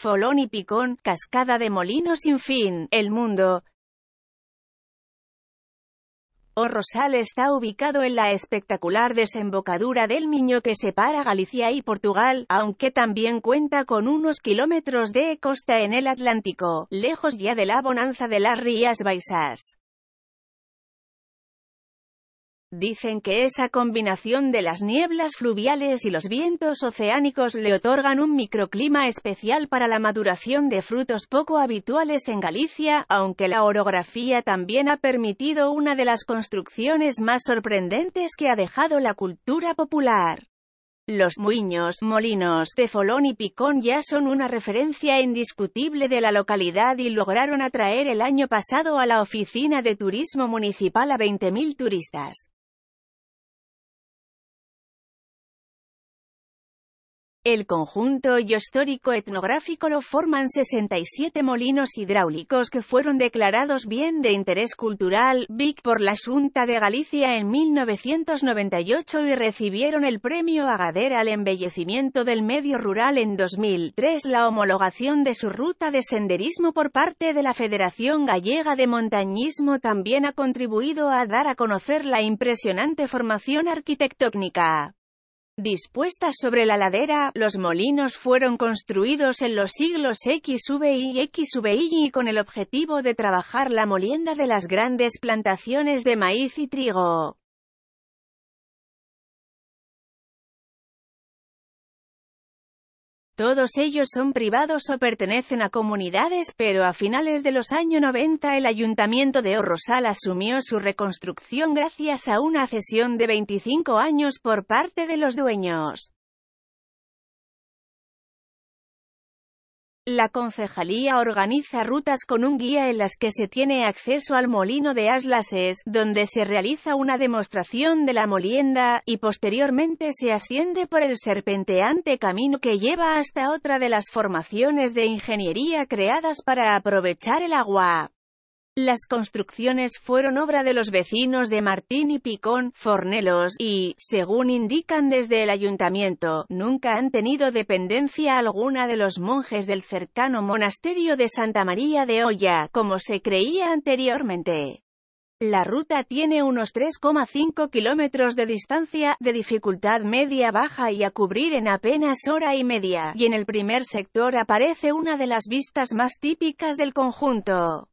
Folón y Picón, Cascada de molinos, sin fin, El Mundo. O Rosal está ubicado en la espectacular desembocadura del Miño que separa Galicia y Portugal, aunque también cuenta con unos kilómetros de costa en el Atlántico, lejos ya de la bonanza de las Rías Baixas. Dicen que esa combinación de las nieblas fluviales y los vientos oceánicos le otorgan un microclima especial para la maduración de frutos poco habituales en Galicia, aunque la orografía también ha permitido una de las construcciones más sorprendentes que ha dejado la cultura popular. Los muiños, molinos, tefolón y picón ya son una referencia indiscutible de la localidad y lograron atraer el año pasado a la oficina de turismo municipal a 20.000 turistas. El conjunto histórico-etnográfico lo forman 67 molinos hidráulicos que fueron declarados bien de interés cultural BIC por la Junta de Galicia en 1998 y recibieron el premio Agadera al embellecimiento del medio rural en 2003, la homologación de su ruta de senderismo por parte de la Federación Gallega de Montañismo también ha contribuido a dar a conocer la impresionante formación arquitectónica. Dispuestas sobre la ladera, los molinos fueron construidos en los siglos XVI y XVI con el objetivo de trabajar la molienda de las grandes plantaciones de maíz y trigo. Todos ellos son privados o pertenecen a comunidades, pero a finales de los años 90 el Ayuntamiento de Orrosal asumió su reconstrucción gracias a una cesión de 25 años por parte de los dueños. La concejalía organiza rutas con un guía en las que se tiene acceso al molino de Aslases, donde se realiza una demostración de la molienda, y posteriormente se asciende por el serpenteante camino que lleva hasta otra de las formaciones de ingeniería creadas para aprovechar el agua. Las construcciones fueron obra de los vecinos de Martín y Picón, Fornelos, y, según indican desde el ayuntamiento, nunca han tenido dependencia alguna de los monjes del cercano monasterio de Santa María de Olla, como se creía anteriormente. La ruta tiene unos 3,5 kilómetros de distancia, de dificultad media-baja y a cubrir en apenas hora y media, y en el primer sector aparece una de las vistas más típicas del conjunto.